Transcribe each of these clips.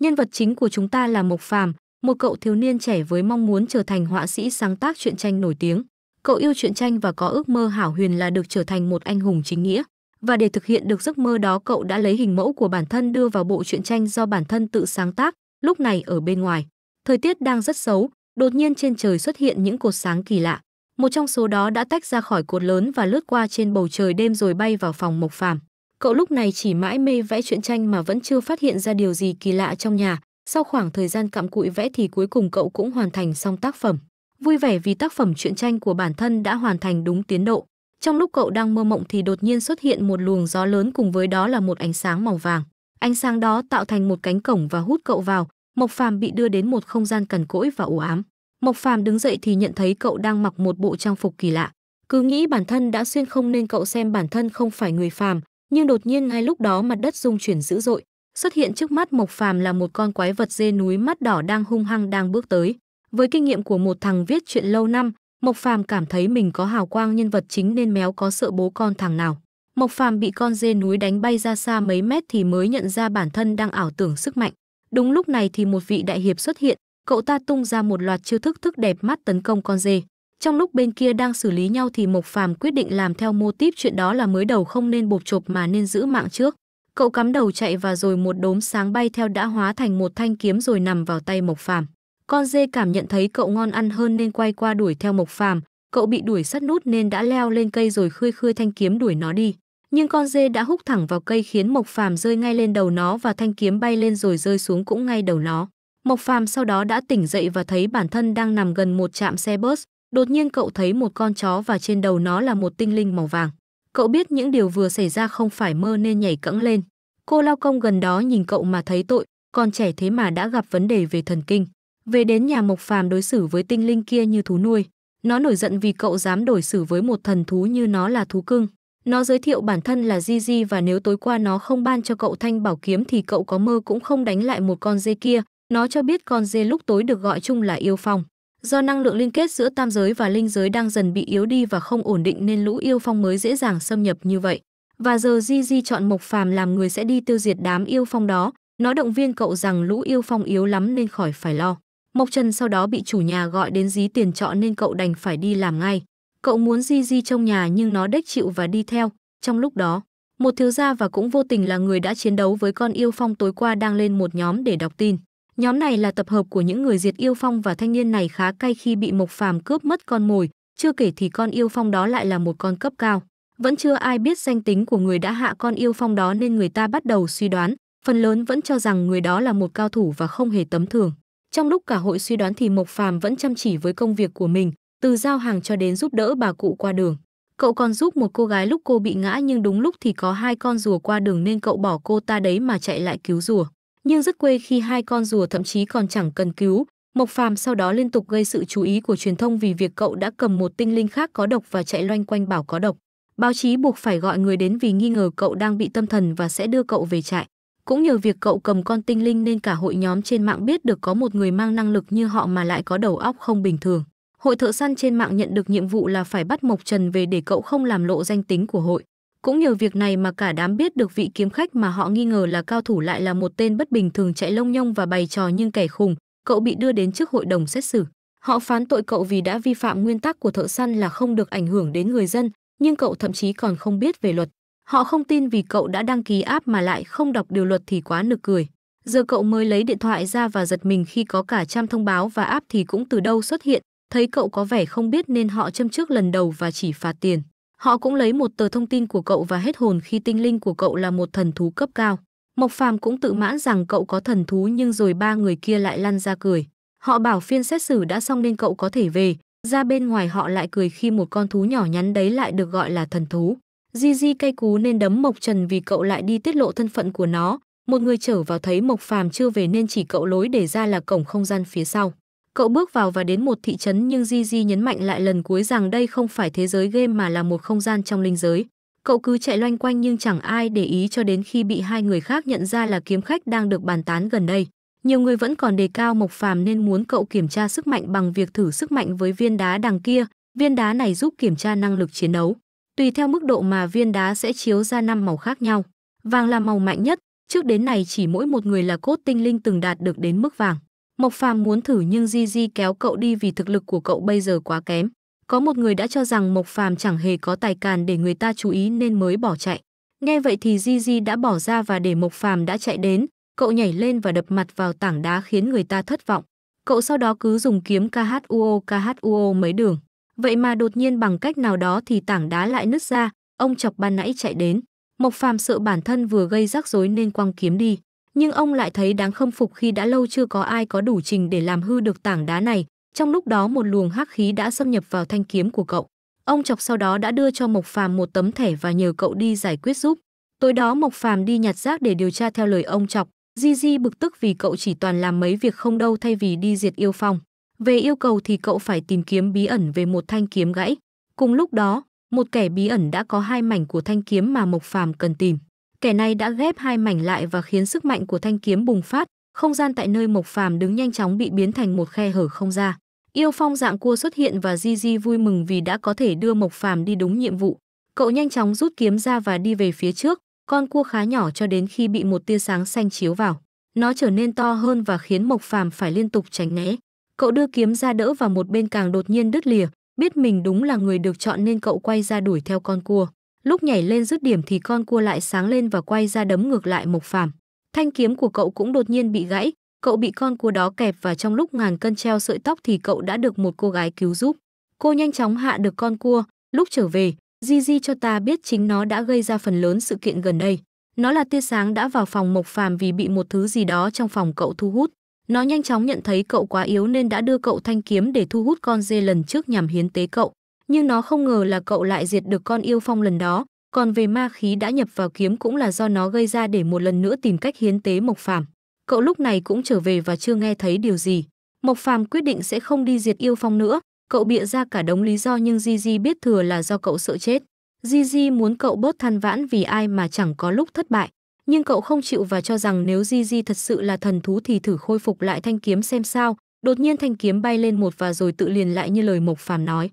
nhân vật chính của chúng ta là mộc phàm một cậu thiếu niên trẻ với mong muốn trở thành họa sĩ sáng tác truyện tranh nổi tiếng cậu yêu truyện tranh và có ước mơ hảo huyền là được trở thành một anh hùng chính nghĩa và để thực hiện được giấc mơ đó cậu đã lấy hình mẫu của bản thân đưa vào bộ truyện tranh do bản thân tự sáng tác lúc này ở bên ngoài thời tiết đang rất xấu đột nhiên trên trời xuất hiện những cột sáng kỳ lạ một trong số đó đã tách ra khỏi cột lớn và lướt qua trên bầu trời đêm rồi bay vào phòng mộc phàm Cậu lúc này chỉ mãi mê vẽ truyện tranh mà vẫn chưa phát hiện ra điều gì kỳ lạ trong nhà. Sau khoảng thời gian cặm cụi vẽ thì cuối cùng cậu cũng hoàn thành xong tác phẩm. Vui vẻ vì tác phẩm truyện tranh của bản thân đã hoàn thành đúng tiến độ. Trong lúc cậu đang mơ mộng thì đột nhiên xuất hiện một luồng gió lớn cùng với đó là một ánh sáng màu vàng. Ánh sáng đó tạo thành một cánh cổng và hút cậu vào. Mộc Phàm bị đưa đến một không gian cằn cỗi và u ám. Mộc Phàm đứng dậy thì nhận thấy cậu đang mặc một bộ trang phục kỳ lạ. Cứ nghĩ bản thân đã xuyên không nên cậu xem bản thân không phải người phàm, nhưng đột nhiên ngay lúc đó mặt đất rung chuyển dữ dội, xuất hiện trước mắt Mộc Phàm là một con quái vật dê núi mắt đỏ đang hung hăng đang bước tới. Với kinh nghiệm của một thằng viết chuyện lâu năm, Mộc Phàm cảm thấy mình có hào quang nhân vật chính nên méo có sợ bố con thằng nào. Mộc Phàm bị con dê núi đánh bay ra xa mấy mét thì mới nhận ra bản thân đang ảo tưởng sức mạnh. Đúng lúc này thì một vị đại hiệp xuất hiện, cậu ta tung ra một loạt chiêu thức thức đẹp mắt tấn công con dê. Trong lúc bên kia đang xử lý nhau thì Mộc Phàm quyết định làm theo mô típ chuyện đó là mới đầu không nên bột chộp mà nên giữ mạng trước. Cậu cắm đầu chạy và rồi một đốm sáng bay theo đã hóa thành một thanh kiếm rồi nằm vào tay Mộc Phàm. Con dê cảm nhận thấy cậu ngon ăn hơn nên quay qua đuổi theo Mộc Phàm, cậu bị đuổi sắt nút nên đã leo lên cây rồi khơi khơi thanh kiếm đuổi nó đi. Nhưng con dê đã húc thẳng vào cây khiến Mộc Phàm rơi ngay lên đầu nó và thanh kiếm bay lên rồi rơi xuống cũng ngay đầu nó. Mộc Phàm sau đó đã tỉnh dậy và thấy bản thân đang nằm gần một trạm xe bus, Đột nhiên cậu thấy một con chó và trên đầu nó là một tinh linh màu vàng. Cậu biết những điều vừa xảy ra không phải mơ nên nhảy cẫng lên. Cô lao công gần đó nhìn cậu mà thấy tội, Con trẻ thế mà đã gặp vấn đề về thần kinh. Về đến nhà Mộc Phàm đối xử với tinh linh kia như thú nuôi. Nó nổi giận vì cậu dám đối xử với một thần thú như nó là thú cưng. Nó giới thiệu bản thân là Gigi và nếu tối qua nó không ban cho cậu thanh bảo kiếm thì cậu có mơ cũng không đánh lại một con dê kia. Nó cho biết con dê lúc tối được gọi chung là yêu phong. Do năng lượng liên kết giữa tam giới và linh giới đang dần bị yếu đi và không ổn định nên lũ yêu phong mới dễ dàng xâm nhập như vậy. Và giờ Di Di chọn Mộc Phàm làm người sẽ đi tiêu diệt đám yêu phong đó, nó động viên cậu rằng lũ yêu phong yếu lắm nên khỏi phải lo. Mộc Trần sau đó bị chủ nhà gọi đến dí tiền trọ nên cậu đành phải đi làm ngay. Cậu muốn Di Di trong nhà nhưng nó đếch chịu và đi theo. Trong lúc đó, một thiếu gia và cũng vô tình là người đã chiến đấu với con yêu phong tối qua đang lên một nhóm để đọc tin. Nhóm này là tập hợp của những người diệt yêu phong và thanh niên này khá cay khi bị Mộc Phàm cướp mất con mồi, chưa kể thì con yêu phong đó lại là một con cấp cao. Vẫn chưa ai biết danh tính của người đã hạ con yêu phong đó nên người ta bắt đầu suy đoán, phần lớn vẫn cho rằng người đó là một cao thủ và không hề tầm thường. Trong lúc cả hội suy đoán thì Mộc Phàm vẫn chăm chỉ với công việc của mình, từ giao hàng cho đến giúp đỡ bà cụ qua đường. Cậu còn giúp một cô gái lúc cô bị ngã nhưng đúng lúc thì có hai con rùa qua đường nên cậu bỏ cô ta đấy mà chạy lại cứu rùa nhưng rất quê khi hai con rùa thậm chí còn chẳng cần cứu. Mộc Phàm sau đó liên tục gây sự chú ý của truyền thông vì việc cậu đã cầm một tinh linh khác có độc và chạy loanh quanh bảo có độc. Báo chí buộc phải gọi người đến vì nghi ngờ cậu đang bị tâm thần và sẽ đưa cậu về trại. Cũng nhờ việc cậu cầm con tinh linh nên cả hội nhóm trên mạng biết được có một người mang năng lực như họ mà lại có đầu óc không bình thường. Hội thợ săn trên mạng nhận được nhiệm vụ là phải bắt Mộc Trần về để cậu không làm lộ danh tính của hội. Cũng nhờ việc này mà cả đám biết được vị kiếm khách mà họ nghi ngờ là cao thủ lại là một tên bất bình thường chạy lông nhông và bày trò nhưng kẻ khùng, cậu bị đưa đến trước hội đồng xét xử. Họ phán tội cậu vì đã vi phạm nguyên tắc của thợ săn là không được ảnh hưởng đến người dân, nhưng cậu thậm chí còn không biết về luật. Họ không tin vì cậu đã đăng ký app mà lại không đọc điều luật thì quá nực cười. Giờ cậu mới lấy điện thoại ra và giật mình khi có cả trăm thông báo và app thì cũng từ đâu xuất hiện, thấy cậu có vẻ không biết nên họ châm trước lần đầu và chỉ phạt tiền. Họ cũng lấy một tờ thông tin của cậu và hết hồn khi tinh linh của cậu là một thần thú cấp cao. Mộc Phàm cũng tự mãn rằng cậu có thần thú nhưng rồi ba người kia lại lăn ra cười. Họ bảo phiên xét xử đã xong nên cậu có thể về. Ra bên ngoài họ lại cười khi một con thú nhỏ nhắn đấy lại được gọi là thần thú. Di Di cay cú nên đấm Mộc Trần vì cậu lại đi tiết lộ thân phận của nó. Một người trở vào thấy Mộc Phàm chưa về nên chỉ cậu lối để ra là cổng không gian phía sau. Cậu bước vào và đến một thị trấn nhưng Gigi nhấn mạnh lại lần cuối rằng đây không phải thế giới game mà là một không gian trong linh giới. Cậu cứ chạy loanh quanh nhưng chẳng ai để ý cho đến khi bị hai người khác nhận ra là kiếm khách đang được bàn tán gần đây. Nhiều người vẫn còn đề cao Mộc Phàm nên muốn cậu kiểm tra sức mạnh bằng việc thử sức mạnh với viên đá đằng kia. Viên đá này giúp kiểm tra năng lực chiến đấu. Tùy theo mức độ mà viên đá sẽ chiếu ra năm màu khác nhau. Vàng là màu mạnh nhất, trước đến này chỉ mỗi một người là cốt tinh linh từng đạt được đến mức vàng. Mộc Phàm muốn thử nhưng Di Di kéo cậu đi vì thực lực của cậu bây giờ quá kém. Có một người đã cho rằng Mộc Phàm chẳng hề có tài càn để người ta chú ý nên mới bỏ chạy. Nghe vậy thì Di Di đã bỏ ra và để Mộc Phàm đã chạy đến, cậu nhảy lên và đập mặt vào tảng đá khiến người ta thất vọng. Cậu sau đó cứ dùng kiếm KHUO KHUO mấy đường. Vậy mà đột nhiên bằng cách nào đó thì tảng đá lại nứt ra, ông chọc ban nãy chạy đến. Mộc Phàm sợ bản thân vừa gây rắc rối nên quăng kiếm đi nhưng ông lại thấy đáng khâm phục khi đã lâu chưa có ai có đủ trình để làm hư được tảng đá này. Trong lúc đó một luồng hắc khí đã xâm nhập vào thanh kiếm của cậu. Ông chọc sau đó đã đưa cho Mộc Phàm một tấm thẻ và nhờ cậu đi giải quyết giúp. Tối đó Mộc Phàm đi nhặt rác để điều tra theo lời ông chọc. Di Di bực tức vì cậu chỉ toàn làm mấy việc không đâu thay vì đi diệt yêu phong. Về yêu cầu thì cậu phải tìm kiếm bí ẩn về một thanh kiếm gãy. Cùng lúc đó, một kẻ bí ẩn đã có hai mảnh của thanh kiếm mà Mộc Phàm cần tìm. Kẻ này đã ghép hai mảnh lại và khiến sức mạnh của thanh kiếm bùng phát, không gian tại nơi Mộc Phàm đứng nhanh chóng bị biến thành một khe hở không ra. Yêu Phong dạng cua xuất hiện và Di Di vui mừng vì đã có thể đưa Mộc Phàm đi đúng nhiệm vụ. Cậu nhanh chóng rút kiếm ra và đi về phía trước, con cua khá nhỏ cho đến khi bị một tia sáng xanh chiếu vào. Nó trở nên to hơn và khiến Mộc Phàm phải liên tục tránh né. Cậu đưa kiếm ra đỡ và một bên càng đột nhiên đứt lìa, biết mình đúng là người được chọn nên cậu quay ra đuổi theo con cua lúc nhảy lên dứt điểm thì con cua lại sáng lên và quay ra đấm ngược lại Mộc Phàm. Thanh kiếm của cậu cũng đột nhiên bị gãy, cậu bị con cua đó kẹp và trong lúc ngàn cân treo sợi tóc thì cậu đã được một cô gái cứu giúp. Cô nhanh chóng hạ được con cua, lúc trở về, Di Di cho ta biết chính nó đã gây ra phần lớn sự kiện gần đây. Nó là tia sáng đã vào phòng Mộc Phàm vì bị một thứ gì đó trong phòng cậu thu hút. Nó nhanh chóng nhận thấy cậu quá yếu nên đã đưa cậu thanh kiếm để thu hút con dê lần trước nhằm hiến tế cậu nhưng nó không ngờ là cậu lại diệt được con yêu phong lần đó, còn về ma khí đã nhập vào kiếm cũng là do nó gây ra để một lần nữa tìm cách hiến tế Mộc Phàm. Cậu lúc này cũng trở về và chưa nghe thấy điều gì. Mộc Phàm quyết định sẽ không đi diệt yêu phong nữa, cậu bịa ra cả đống lý do nhưng di di biết thừa là do cậu sợ chết. di di muốn cậu bớt than vãn vì ai mà chẳng có lúc thất bại, nhưng cậu không chịu và cho rằng nếu di di thật sự là thần thú thì thử khôi phục lại thanh kiếm xem sao. Đột nhiên thanh kiếm bay lên một và rồi tự liền lại như lời Mộc Phàm nói.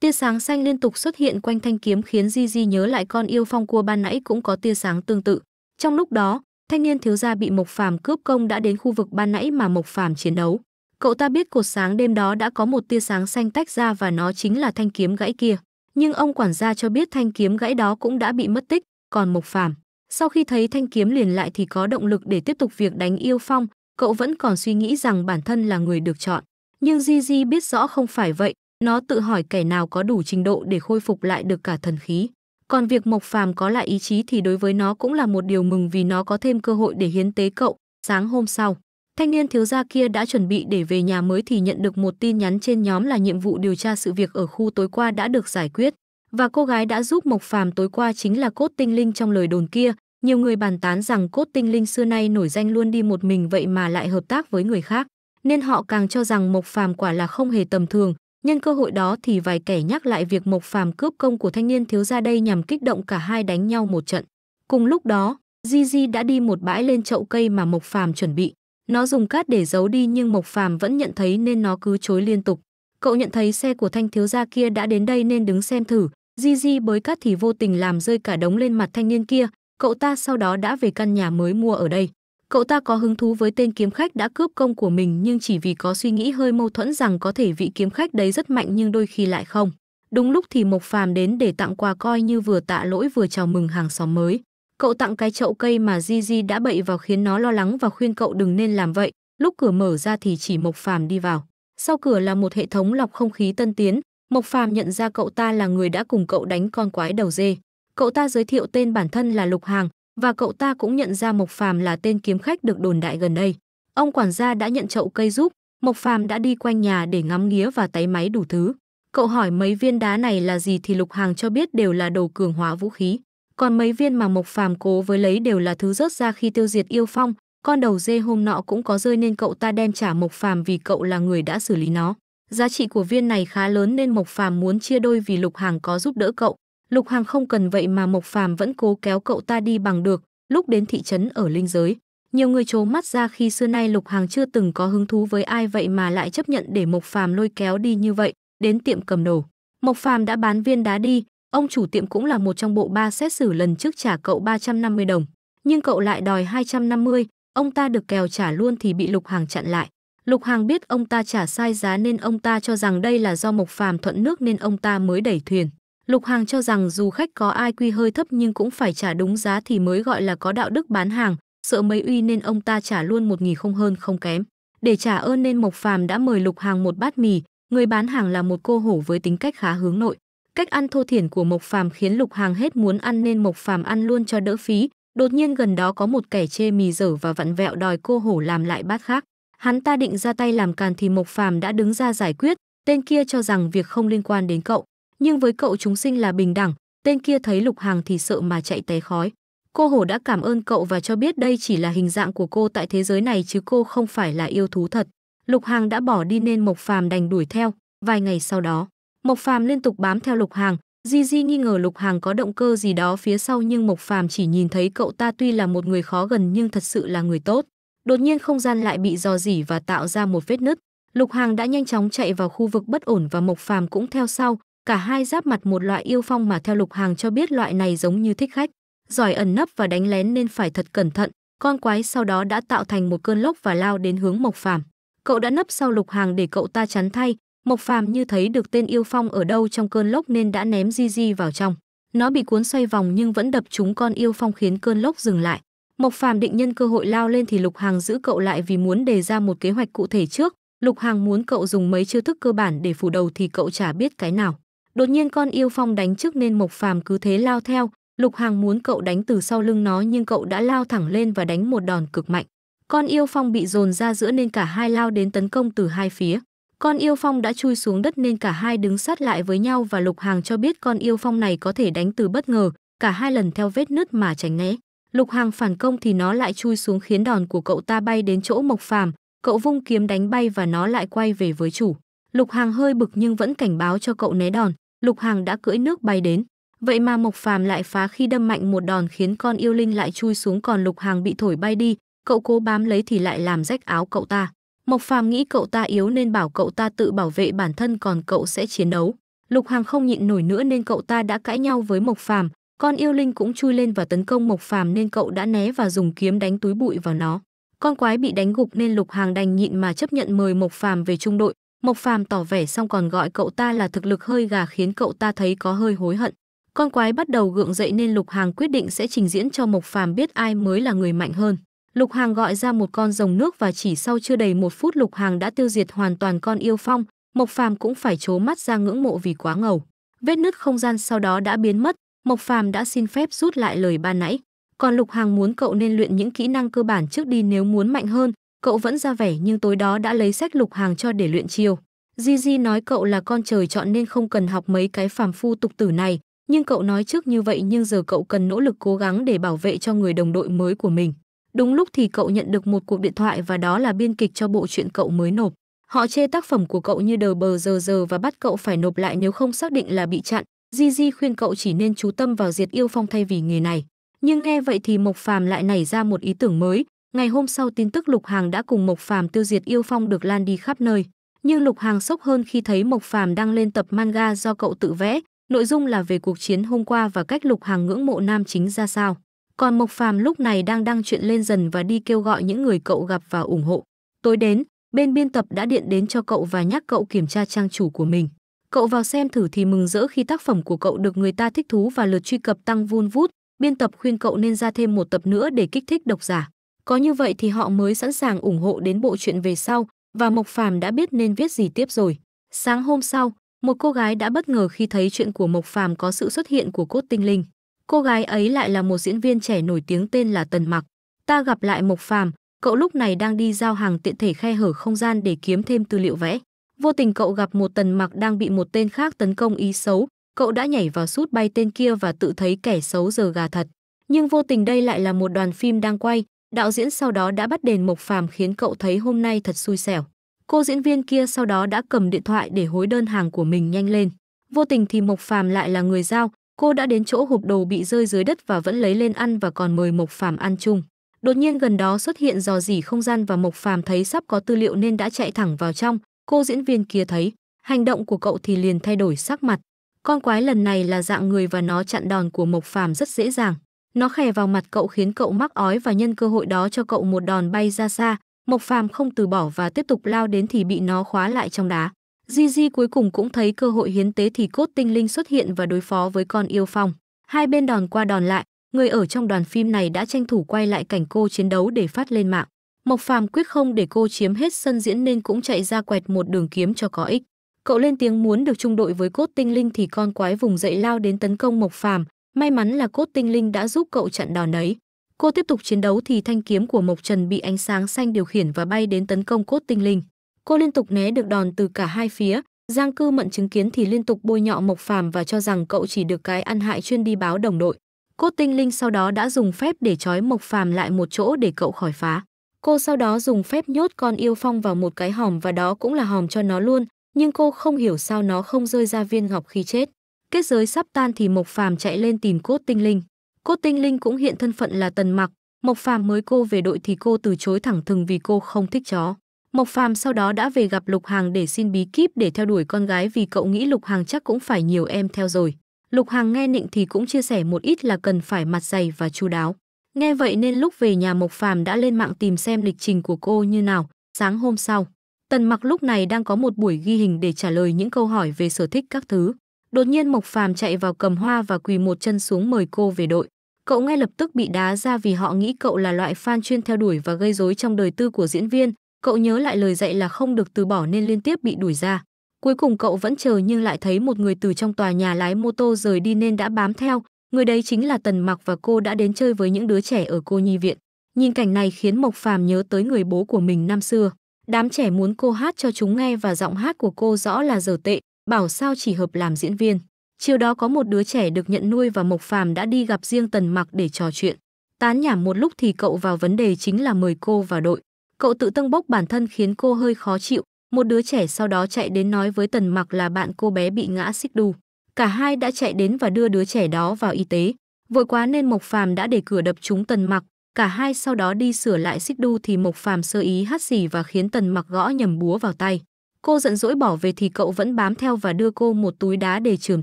Tia sáng xanh liên tục xuất hiện quanh thanh kiếm khiến Di Di nhớ lại con yêu phong cua ban nãy cũng có tia sáng tương tự. Trong lúc đó, thanh niên thiếu gia bị Mộc Phàm cướp công đã đến khu vực ban nãy mà Mộc Phàm chiến đấu. Cậu ta biết cột sáng đêm đó đã có một tia sáng xanh tách ra và nó chính là thanh kiếm gãy kia. Nhưng ông quản gia cho biết thanh kiếm gãy đó cũng đã bị mất tích, còn Mộc Phàm sau khi thấy thanh kiếm liền lại thì có động lực để tiếp tục việc đánh yêu phong, cậu vẫn còn suy nghĩ rằng bản thân là người được chọn. Nhưng Di Di biết rõ không phải vậy, nó tự hỏi kẻ nào có đủ trình độ để khôi phục lại được cả thần khí. Còn việc Mộc Phàm có lại ý chí thì đối với nó cũng là một điều mừng vì nó có thêm cơ hội để hiến tế cậu. Sáng hôm sau, thanh niên thiếu gia kia đã chuẩn bị để về nhà mới thì nhận được một tin nhắn trên nhóm là nhiệm vụ điều tra sự việc ở khu tối qua đã được giải quyết và cô gái đã giúp Mộc Phàm tối qua chính là cốt tinh linh trong lời đồn kia. Nhiều người bàn tán rằng cốt tinh linh xưa nay nổi danh luôn đi một mình vậy mà lại hợp tác với người khác, nên họ càng cho rằng Mộc Phàm quả là không hề tầm thường, Nhân cơ hội đó thì vài kẻ nhắc lại việc Mộc Phàm cướp công của thanh niên thiếu gia đây nhằm kích động cả hai đánh nhau một trận. Cùng lúc đó, Di Di đã đi một bãi lên chậu cây mà Mộc Phàm chuẩn bị. Nó dùng cát để giấu đi nhưng Mộc Phàm vẫn nhận thấy nên nó cứ chối liên tục. Cậu nhận thấy xe của thanh thiếu gia kia đã đến đây nên đứng xem thử. Di Di bới cát thì vô tình làm rơi cả đống lên mặt thanh niên kia. Cậu ta sau đó đã về căn nhà mới mua ở đây. Cậu ta có hứng thú với tên kiếm khách đã cướp công của mình nhưng chỉ vì có suy nghĩ hơi mâu thuẫn rằng có thể vị kiếm khách đấy rất mạnh nhưng đôi khi lại không. Đúng lúc thì Mộc Phàm đến để tặng quà coi như vừa tạ lỗi vừa chào mừng hàng xóm mới. Cậu tặng cái chậu cây mà Gigi đã bậy vào khiến nó lo lắng và khuyên cậu đừng nên làm vậy. Lúc cửa mở ra thì chỉ Mộc Phàm đi vào. Sau cửa là một hệ thống lọc không khí tân tiến. Mộc Phàm nhận ra cậu ta là người đã cùng cậu đánh con quái đầu dê. Cậu ta giới thiệu tên bản thân là Lục Hàng, và cậu ta cũng nhận ra Mộc Phàm là tên kiếm khách được đồn đại gần đây. Ông quản gia đã nhận chậu cây giúp, Mộc Phàm đã đi quanh nhà để ngắm nghía và tay máy đủ thứ. Cậu hỏi mấy viên đá này là gì thì Lục Hàng cho biết đều là đồ cường hóa vũ khí, còn mấy viên mà Mộc Phàm cố với lấy đều là thứ rớt ra khi tiêu diệt yêu phong, con đầu dê hôm nọ cũng có rơi nên cậu ta đem trả Mộc Phàm vì cậu là người đã xử lý nó. Giá trị của viên này khá lớn nên Mộc Phàm muốn chia đôi vì Lục Hàng có giúp đỡ cậu, Lục Hàng không cần vậy mà Mộc Phàm vẫn cố kéo cậu ta đi bằng được, lúc đến thị trấn ở linh giới. Nhiều người trố mắt ra khi xưa nay Lục Hàng chưa từng có hứng thú với ai vậy mà lại chấp nhận để Mộc Phàm lôi kéo đi như vậy, đến tiệm cầm đồ. Mộc Phàm đã bán viên đá đi, ông chủ tiệm cũng là một trong bộ ba xét xử lần trước trả cậu 350 đồng, nhưng cậu lại đòi 250, ông ta được kèo trả luôn thì bị Lục Hàng chặn lại. Lục Hàng biết ông ta trả sai giá nên ông ta cho rằng đây là do Mộc Phàm thuận nước nên ông ta mới đẩy thuyền. Lục Hàng cho rằng dù khách có ai quy hơi thấp nhưng cũng phải trả đúng giá thì mới gọi là có đạo đức bán hàng, sợ mấy uy nên ông ta trả luôn một nghìn không hơn không kém. Để trả ơn nên Mộc Phàm đã mời Lục Hàng một bát mì, người bán hàng là một cô hổ với tính cách khá hướng nội. Cách ăn thô thiển của Mộc Phàm khiến Lục Hàng hết muốn ăn nên Mộc Phàm ăn luôn cho đỡ phí. Đột nhiên gần đó có một kẻ chê mì dở và vặn vẹo đòi cô hổ làm lại bát khác. Hắn ta định ra tay làm càn thì Mộc Phàm đã đứng ra giải quyết, tên kia cho rằng việc không liên quan đến cậu nhưng với cậu chúng sinh là bình đẳng, tên kia thấy Lục Hàng thì sợ mà chạy té khói. Cô hổ đã cảm ơn cậu và cho biết đây chỉ là hình dạng của cô tại thế giới này chứ cô không phải là yêu thú thật. Lục Hàng đã bỏ đi nên Mộc Phàm đành đuổi theo. Vài ngày sau đó, Mộc Phàm liên tục bám theo Lục Hàng, Di Di nghi ngờ Lục Hàng có động cơ gì đó phía sau nhưng Mộc Phàm chỉ nhìn thấy cậu ta tuy là một người khó gần nhưng thật sự là người tốt. Đột nhiên không gian lại bị dò dỉ và tạo ra một vết nứt. Lục Hàng đã nhanh chóng chạy vào khu vực bất ổn và Mộc Phàm cũng theo sau, cả hai giáp mặt một loại yêu phong mà theo lục hàng cho biết loại này giống như thích khách giỏi ẩn nấp và đánh lén nên phải thật cẩn thận con quái sau đó đã tạo thành một cơn lốc và lao đến hướng mộc phàm cậu đã nấp sau lục hàng để cậu ta chắn thay mộc phàm như thấy được tên yêu phong ở đâu trong cơn lốc nên đã ném di di vào trong nó bị cuốn xoay vòng nhưng vẫn đập trúng con yêu phong khiến cơn lốc dừng lại mộc phàm định nhân cơ hội lao lên thì lục hàng giữ cậu lại vì muốn đề ra một kế hoạch cụ thể trước lục hàng muốn cậu dùng mấy chiêu thức cơ bản để phủ đầu thì cậu chả biết cái nào Đột nhiên con yêu phong đánh trước nên Mộc Phàm cứ thế lao theo, Lục Hàng muốn cậu đánh từ sau lưng nó nhưng cậu đã lao thẳng lên và đánh một đòn cực mạnh. Con yêu phong bị dồn ra giữa nên cả hai lao đến tấn công từ hai phía. Con yêu phong đã chui xuống đất nên cả hai đứng sát lại với nhau và Lục Hàng cho biết con yêu phong này có thể đánh từ bất ngờ, cả hai lần theo vết nứt mà tránh né. Lục Hàng phản công thì nó lại chui xuống khiến đòn của cậu ta bay đến chỗ Mộc Phàm, cậu vung kiếm đánh bay và nó lại quay về với chủ. Lục Hàng hơi bực nhưng vẫn cảnh báo cho cậu né đòn, Lục Hàng đã cưỡi nước bay đến. Vậy mà Mộc Phàm lại phá khi đâm mạnh một đòn khiến con yêu linh lại chui xuống còn Lục Hàng bị thổi bay đi, cậu cố bám lấy thì lại làm rách áo cậu ta. Mộc Phàm nghĩ cậu ta yếu nên bảo cậu ta tự bảo vệ bản thân còn cậu sẽ chiến đấu. Lục Hàng không nhịn nổi nữa nên cậu ta đã cãi nhau với Mộc Phàm, con yêu linh cũng chui lên và tấn công Mộc Phàm nên cậu đã né và dùng kiếm đánh túi bụi vào nó. Con quái bị đánh gục nên Lục Hàng đành nhịn mà chấp nhận mời Mộc Phàm về trung đội, Mộc Phàm tỏ vẻ xong còn gọi cậu ta là thực lực hơi gà khiến cậu ta thấy có hơi hối hận. Con quái bắt đầu gượng dậy nên Lục Hàng quyết định sẽ trình diễn cho Mộc Phàm biết ai mới là người mạnh hơn. Lục Hàng gọi ra một con rồng nước và chỉ sau chưa đầy một phút Lục Hàng đã tiêu diệt hoàn toàn con yêu phong, Mộc Phàm cũng phải trố mắt ra ngưỡng mộ vì quá ngầu. Vết nứt không gian sau đó đã biến mất, Mộc Phàm đã xin phép rút lại lời ban nãy. Còn Lục Hàng muốn cậu nên luyện những kỹ năng cơ bản trước đi nếu muốn mạnh hơn, cậu vẫn ra vẻ nhưng tối đó đã lấy sách lục hàng cho để luyện chiêu. Gigi nói cậu là con trời chọn nên không cần học mấy cái phàm phu tục tử này, nhưng cậu nói trước như vậy nhưng giờ cậu cần nỗ lực cố gắng để bảo vệ cho người đồng đội mới của mình. Đúng lúc thì cậu nhận được một cuộc điện thoại và đó là biên kịch cho bộ truyện cậu mới nộp. Họ chê tác phẩm của cậu như đờ bờ giờ giờ và bắt cậu phải nộp lại nếu không xác định là bị chặn. Gigi khuyên cậu chỉ nên chú tâm vào diệt yêu phong thay vì nghề này. Nhưng nghe vậy thì Mộc Phàm lại nảy ra một ý tưởng mới, Ngày hôm sau tin tức Lục Hàng đã cùng Mộc Phàm tiêu diệt Yêu Phong được lan đi khắp nơi, nhưng Lục Hàng sốc hơn khi thấy Mộc Phàm đang lên tập manga do cậu tự vẽ, nội dung là về cuộc chiến hôm qua và cách Lục Hàng ngưỡng mộ nam chính ra sao. Còn Mộc Phàm lúc này đang đăng chuyện lên dần và đi kêu gọi những người cậu gặp và ủng hộ. Tối đến, bên biên tập đã điện đến cho cậu và nhắc cậu kiểm tra trang chủ của mình. Cậu vào xem thử thì mừng rỡ khi tác phẩm của cậu được người ta thích thú và lượt truy cập tăng vun vút. Biên tập khuyên cậu nên ra thêm một tập nữa để kích thích độc giả. Có như vậy thì họ mới sẵn sàng ủng hộ đến bộ truyện về sau và Mộc Phàm đã biết nên viết gì tiếp rồi. Sáng hôm sau, một cô gái đã bất ngờ khi thấy chuyện của Mộc Phàm có sự xuất hiện của cốt tinh linh. Cô gái ấy lại là một diễn viên trẻ nổi tiếng tên là Tần Mặc. Ta gặp lại Mộc Phàm, cậu lúc này đang đi giao hàng tiện thể khe hở không gian để kiếm thêm tư liệu vẽ. Vô tình cậu gặp một Tần Mặc đang bị một tên khác tấn công ý xấu, cậu đã nhảy vào sút bay tên kia và tự thấy kẻ xấu giờ gà thật. Nhưng vô tình đây lại là một đoàn phim đang quay, Đạo diễn sau đó đã bắt đền Mộc Phàm khiến cậu thấy hôm nay thật xui xẻo. Cô diễn viên kia sau đó đã cầm điện thoại để hối đơn hàng của mình nhanh lên. Vô tình thì Mộc Phàm lại là người giao, cô đã đến chỗ hộp đồ bị rơi dưới đất và vẫn lấy lên ăn và còn mời Mộc Phàm ăn chung. Đột nhiên gần đó xuất hiện dò dỉ không gian và Mộc Phàm thấy sắp có tư liệu nên đã chạy thẳng vào trong. Cô diễn viên kia thấy, hành động của cậu thì liền thay đổi sắc mặt. Con quái lần này là dạng người và nó chặn đòn của Mộc Phàm rất dễ dàng. Nó khè vào mặt cậu khiến cậu mắc ói và nhân cơ hội đó cho cậu một đòn bay ra xa. Mộc Phàm không từ bỏ và tiếp tục lao đến thì bị nó khóa lại trong đá. Di Di cuối cùng cũng thấy cơ hội hiến tế thì cốt tinh linh xuất hiện và đối phó với con yêu phong. Hai bên đòn qua đòn lại, người ở trong đoàn phim này đã tranh thủ quay lại cảnh cô chiến đấu để phát lên mạng. Mộc Phàm quyết không để cô chiếm hết sân diễn nên cũng chạy ra quẹt một đường kiếm cho có ích. Cậu lên tiếng muốn được chung đội với cốt tinh linh thì con quái vùng dậy lao đến tấn công Mộc Phàm, May mắn là cốt tinh linh đã giúp cậu chặn đòn đấy. Cô tiếp tục chiến đấu thì thanh kiếm của Mộc Trần bị ánh sáng xanh điều khiển và bay đến tấn công cốt tinh linh. Cô liên tục né được đòn từ cả hai phía, Giang Cư Mận chứng kiến thì liên tục bôi nhọ Mộc Phàm và cho rằng cậu chỉ được cái ăn hại chuyên đi báo đồng đội. Cốt tinh linh sau đó đã dùng phép để trói Mộc Phàm lại một chỗ để cậu khỏi phá. Cô sau đó dùng phép nhốt con yêu phong vào một cái hòm và đó cũng là hòm cho nó luôn, nhưng cô không hiểu sao nó không rơi ra viên ngọc khi chết. Kết giới sắp tan thì Mộc Phàm chạy lên tìm Cốt Tinh Linh. Cốt Tinh Linh cũng hiện thân phận là Tần Mặc, Mộc Phàm mới cô về đội thì cô từ chối thẳng thừng vì cô không thích chó. Mộc Phàm sau đó đã về gặp Lục Hàng để xin bí kíp để theo đuổi con gái vì cậu nghĩ Lục Hàng chắc cũng phải nhiều em theo rồi. Lục Hàng nghe nịnh thì cũng chia sẻ một ít là cần phải mặt dày và chú đáo. Nghe vậy nên lúc về nhà Mộc Phàm đã lên mạng tìm xem lịch trình của cô như nào. Sáng hôm sau, Tần Mặc lúc này đang có một buổi ghi hình để trả lời những câu hỏi về sở thích các thứ. Đột nhiên Mộc Phàm chạy vào cầm hoa và quỳ một chân xuống mời cô về đội. Cậu ngay lập tức bị đá ra vì họ nghĩ cậu là loại fan chuyên theo đuổi và gây rối trong đời tư của diễn viên. Cậu nhớ lại lời dạy là không được từ bỏ nên liên tiếp bị đuổi ra. Cuối cùng cậu vẫn chờ nhưng lại thấy một người từ trong tòa nhà lái mô tô rời đi nên đã bám theo. Người đấy chính là Tần Mặc và cô đã đến chơi với những đứa trẻ ở cô nhi viện. Nhìn cảnh này khiến Mộc Phàm nhớ tới người bố của mình năm xưa. Đám trẻ muốn cô hát cho chúng nghe và giọng hát của cô rõ là dở tệ, bảo sao chỉ hợp làm diễn viên. Chiều đó có một đứa trẻ được nhận nuôi và Mộc Phàm đã đi gặp riêng Tần Mặc để trò chuyện. Tán nhảm một lúc thì cậu vào vấn đề chính là mời cô vào đội. Cậu tự tâng bốc bản thân khiến cô hơi khó chịu. Một đứa trẻ sau đó chạy đến nói với Tần Mặc là bạn cô bé bị ngã xích đu. Cả hai đã chạy đến và đưa đứa trẻ đó vào y tế. Vội quá nên Mộc Phàm đã để cửa đập trúng Tần Mặc. Cả hai sau đó đi sửa lại xích đu thì Mộc Phàm sơ ý hắt xì và khiến Tần Mặc gõ nhầm búa vào tay. Cô giận dỗi bỏ về thì cậu vẫn bám theo và đưa cô một túi đá để chườm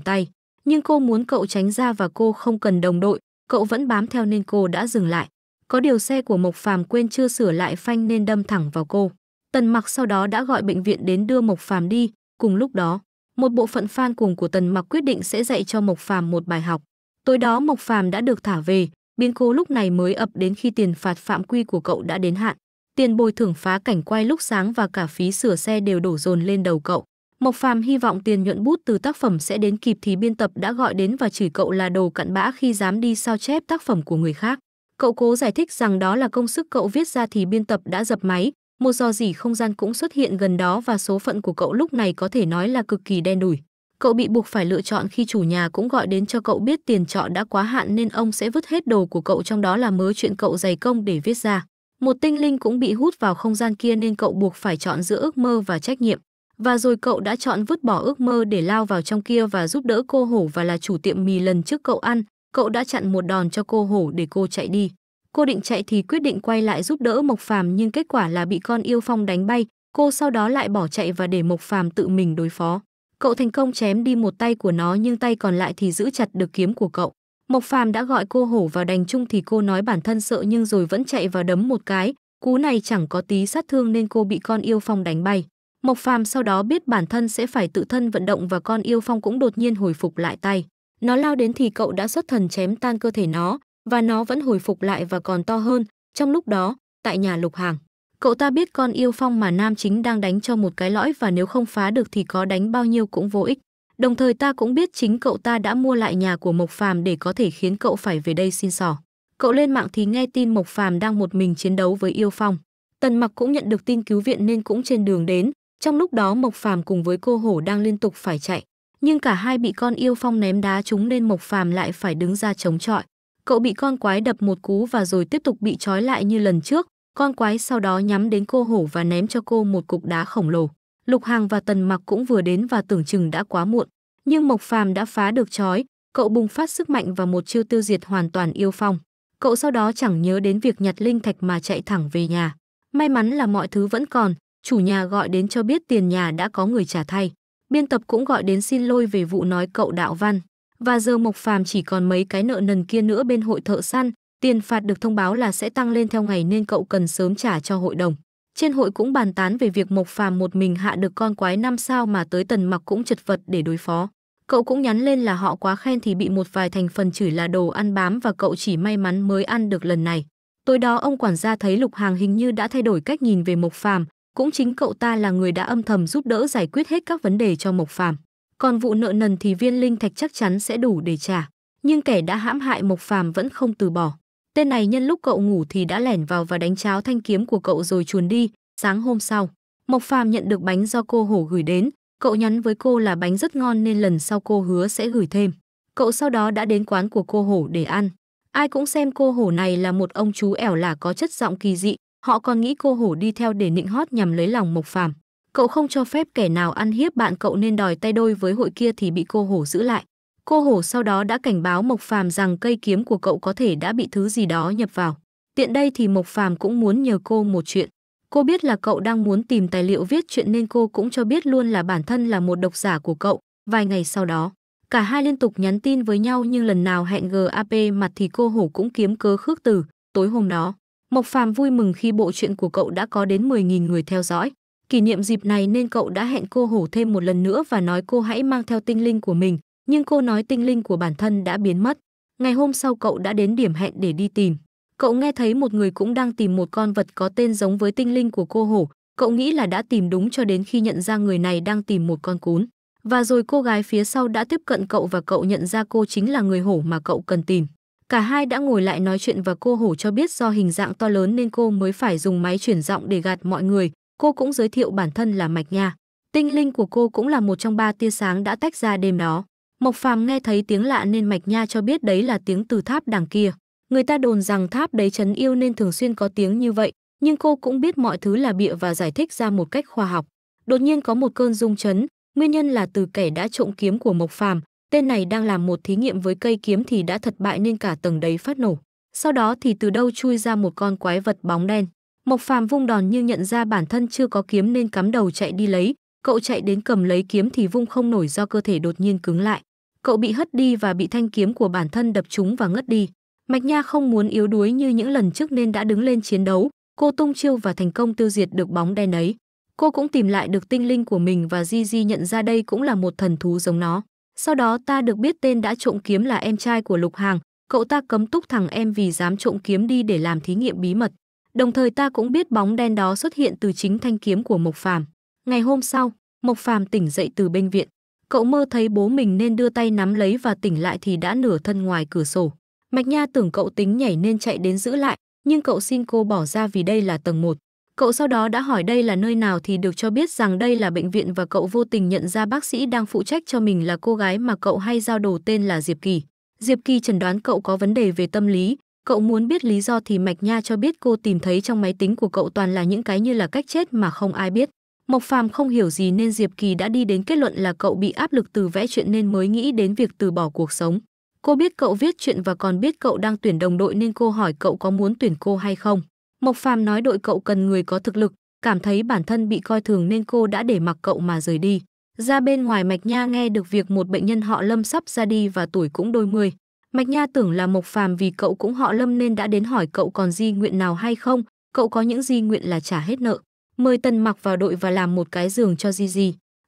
tay. Nhưng cô muốn cậu tránh ra và cô không cần đồng đội, cậu vẫn bám theo nên cô đã dừng lại. Có điều xe của Mộc Phàm quên chưa sửa lại phanh nên đâm thẳng vào cô. Tần Mặc sau đó đã gọi bệnh viện đến đưa Mộc Phàm đi, cùng lúc đó, một bộ phận fan cùng của Tần Mặc quyết định sẽ dạy cho Mộc Phàm một bài học. Tối đó Mộc Phàm đã được thả về, biến cố lúc này mới ập đến khi tiền phạt phạm quy của cậu đã đến hạn. Tiền bồi thưởng phá cảnh quay lúc sáng và cả phí sửa xe đều đổ dồn lên đầu cậu. Mộc Phàm hy vọng tiền nhuận bút từ tác phẩm sẽ đến kịp thì biên tập đã gọi đến và chửi cậu là đồ cặn bã khi dám đi sao chép tác phẩm của người khác. Cậu cố giải thích rằng đó là công sức cậu viết ra thì biên tập đã dập máy, một do gì không gian cũng xuất hiện gần đó và số phận của cậu lúc này có thể nói là cực kỳ đen đủi. Cậu bị buộc phải lựa chọn khi chủ nhà cũng gọi đến cho cậu biết tiền trọ đã quá hạn nên ông sẽ vứt hết đồ của cậu trong đó là mớ chuyện cậu dày công để viết ra. Một tinh linh cũng bị hút vào không gian kia nên cậu buộc phải chọn giữa ước mơ và trách nhiệm. Và rồi cậu đã chọn vứt bỏ ước mơ để lao vào trong kia và giúp đỡ cô hổ và là chủ tiệm mì lần trước cậu ăn. Cậu đã chặn một đòn cho cô hổ để cô chạy đi. Cô định chạy thì quyết định quay lại giúp đỡ Mộc Phàm nhưng kết quả là bị con yêu phong đánh bay. Cô sau đó lại bỏ chạy và để Mộc Phàm tự mình đối phó. Cậu thành công chém đi một tay của nó nhưng tay còn lại thì giữ chặt được kiếm của cậu. Mộc Phàm đã gọi cô hổ vào đành chung thì cô nói bản thân sợ nhưng rồi vẫn chạy vào đấm một cái, cú này chẳng có tí sát thương nên cô bị con yêu phong đánh bay. Mộc Phàm sau đó biết bản thân sẽ phải tự thân vận động và con yêu phong cũng đột nhiên hồi phục lại tay. Nó lao đến thì cậu đã xuất thần chém tan cơ thể nó và nó vẫn hồi phục lại và còn to hơn. Trong lúc đó, tại nhà Lục Hàng, cậu ta biết con yêu phong mà nam chính đang đánh cho một cái lõi và nếu không phá được thì có đánh bao nhiêu cũng vô ích. Đồng thời ta cũng biết chính cậu ta đã mua lại nhà của Mộc Phàm để có thể khiến cậu phải về đây xin sỏ. Cậu lên mạng thì nghe tin Mộc Phàm đang một mình chiến đấu với Yêu Phong. Tần Mặc cũng nhận được tin cứu viện nên cũng trên đường đến, trong lúc đó Mộc Phàm cùng với cô hổ đang liên tục phải chạy, nhưng cả hai bị con Yêu Phong ném đá chúng nên Mộc Phàm lại phải đứng ra chống chọi. Cậu bị con quái đập một cú và rồi tiếp tục bị trói lại như lần trước, con quái sau đó nhắm đến cô hổ và ném cho cô một cục đá khổng lồ. Lục Hàng và Tần Mặc cũng vừa đến và tưởng chừng đã quá muộn, nhưng Mộc Phàm đã phá được trói, cậu bùng phát sức mạnh và một chiêu tiêu diệt hoàn toàn yêu phong. Cậu sau đó chẳng nhớ đến việc nhặt linh thạch mà chạy thẳng về nhà. May mắn là mọi thứ vẫn còn, chủ nhà gọi đến cho biết tiền nhà đã có người trả thay. Biên tập cũng gọi đến xin lỗi về vụ nói cậu đạo văn. Và giờ Mộc Phàm chỉ còn mấy cái nợ nần kia nữa bên hội thợ săn, tiền phạt được thông báo là sẽ tăng lên theo ngày nên cậu cần sớm trả cho hội đồng. Trên hội cũng bàn tán về việc Mộc Phàm một mình hạ được con quái năm sao mà tới Tần Mặc cũng chật vật để đối phó. Cậu cũng nhắn lên là họ quá khen thì bị một vài thành phần chửi là đồ ăn bám và cậu chỉ may mắn mới ăn được lần này. Tối đó ông quản gia thấy Lục Hàng hình như đã thay đổi cách nhìn về Mộc Phàm, cũng chính cậu ta là người đã âm thầm giúp đỡ giải quyết hết các vấn đề cho Mộc Phàm. Còn vụ nợ nần thì viên linh thạch chắc chắn sẽ đủ để trả, nhưng kẻ đã hãm hại Mộc Phàm vẫn không từ bỏ. Tên này nhân lúc cậu ngủ thì đã lẻn vào và đánh cháo thanh kiếm của cậu rồi chuồn đi. Sáng hôm sau, Mộc Phàm nhận được bánh do cô hổ gửi đến. Cậu nhắn với cô là bánh rất ngon nên lần sau cô hứa sẽ gửi thêm. Cậu sau đó đã đến quán của cô hổ để ăn. Ai cũng xem cô hổ này là một ông chú ẻo lả có chất giọng kỳ dị. Họ còn nghĩ cô hổ đi theo để nịnh hót nhằm lấy lòng Mộc Phàm. Cậu không cho phép kẻ nào ăn hiếp bạn cậu nên đòi tay đôi với hội kia thì bị cô hổ giữ lại. Cô hổ sau đó đã cảnh báo Mộc Phàm rằng cây kiếm của cậu có thể đã bị thứ gì đó nhập vào. Tiện đây thì Mộc Phàm cũng muốn nhờ cô một chuyện. Cô biết là cậu đang muốn tìm tài liệu viết chuyện nên cô cũng cho biết luôn là bản thân là một độc giả của cậu. Vài ngày sau đó, cả hai liên tục nhắn tin với nhau nhưng lần nào hẹn GAP mặt thì cô hổ cũng kiếm cớ khước từ. Tối hôm đó, Mộc Phàm vui mừng khi bộ truyện của cậu đã có đến 10.000 người theo dõi. Kỷ niệm dịp này nên cậu đã hẹn cô hổ thêm một lần nữa và nói cô hãy mang theo tinh linh của mình, nhưng cô nói tinh linh của bản thân đã biến mất. Ngày hôm sau cậu đã đến điểm hẹn để đi tìm. Cậu nghe thấy một người cũng đang tìm một con vật có tên giống với tinh linh của cô hổ. Cậu nghĩ là đã tìm đúng cho đến khi nhận ra người này đang tìm một con cún. Và rồi cô gái phía sau đã tiếp cận cậu và cậu nhận ra cô chính là người hổ mà cậu cần tìm. Cả hai đã ngồi lại nói chuyện và cô hổ cho biết do hình dạng to lớn nên cô mới phải dùng máy chuyển giọng để gạt mọi người. Cô cũng giới thiệu bản thân là Mạch Nha. Tinh linh của cô cũng là một trong ba tia sáng đã tách ra đêm đó. Mộc Phàm nghe thấy tiếng lạ nên Mạch Nha cho biết đấy là tiếng từ tháp đằng kia. Người ta đồn rằng tháp đấy chấn yêu nên thường xuyên có tiếng như vậy, nhưng cô cũng biết mọi thứ là bịa và giải thích ra một cách khoa học. Đột nhiên có một cơn rung chấn, nguyên nhân là từ kẻ đã trộm kiếm của Mộc Phàm, tên này đang làm một thí nghiệm với cây kiếm thì đã thất bại nên cả tầng đấy phát nổ. Sau đó thì từ đâu chui ra một con quái vật bóng đen. Mộc Phàm vung đòn nhưng nhận ra bản thân chưa có kiếm nên cắm đầu chạy đi lấy, cậu chạy đến cầm lấy kiếm thì vung không nổi do cơ thể đột nhiên cứng lại cậu bị hất đi và bị thanh kiếm của bản thân đập trúng và ngất đi. Mạch Nha không muốn yếu đuối như những lần trước nên đã đứng lên chiến đấu, cô tung chiêu và thành công tiêu diệt được bóng đen ấy. Cô cũng tìm lại được tinh linh của mình và Di Di nhận ra đây cũng là một thần thú giống nó. Sau đó ta được biết tên đã trộm kiếm là em trai của Lục Hàng, cậu ta cấm túc thằng em vì dám trộm kiếm đi để làm thí nghiệm bí mật. Đồng thời ta cũng biết bóng đen đó xuất hiện từ chính thanh kiếm của Mộc Phàm. Ngày hôm sau, Mộc Phàm tỉnh dậy từ bệnh viện. Cậu mơ thấy bố mình nên đưa tay nắm lấy và tỉnh lại thì đã nửa thân ngoài cửa sổ. Mạch Nha tưởng cậu tính nhảy nên chạy đến giữ lại, nhưng cậu xin cô bỏ ra vì đây là tầng 1. Cậu sau đó đã hỏi đây là nơi nào thì được cho biết rằng đây là bệnh viện và cậu vô tình nhận ra bác sĩ đang phụ trách cho mình là cô gái mà cậu hay giao đồ tên là Diệp Kỳ. Diệp Kỳ chẩn đoán cậu có vấn đề về tâm lý, cậu muốn biết lý do thì Mạch Nha cho biết cô tìm thấy trong máy tính của cậu toàn là những cái như là cách chết mà không ai biết. Mộc Phàm không hiểu gì nên Diệp Kỳ đã đi đến kết luận là cậu bị áp lực từ vẽ chuyện nên mới nghĩ đến việc từ bỏ cuộc sống. Cô biết cậu viết chuyện và còn biết cậu đang tuyển đồng đội nên cô hỏi cậu có muốn tuyển cô hay không. Mộc Phàm nói đội cậu cần người có thực lực, cảm thấy bản thân bị coi thường nên cô đã để mặc cậu mà rời đi. Ra bên ngoài Mạch Nha nghe được việc một bệnh nhân họ Lâm sắp ra đi và tuổi cũng đôi mươi. Mạch Nha tưởng là Mộc Phàm vì cậu cũng họ Lâm nên đã đến hỏi cậu còn di nguyện nào hay không, cậu có những di nguyện là trả hết nợ mời Tần Mặc vào đội và làm một cái giường cho Gigi.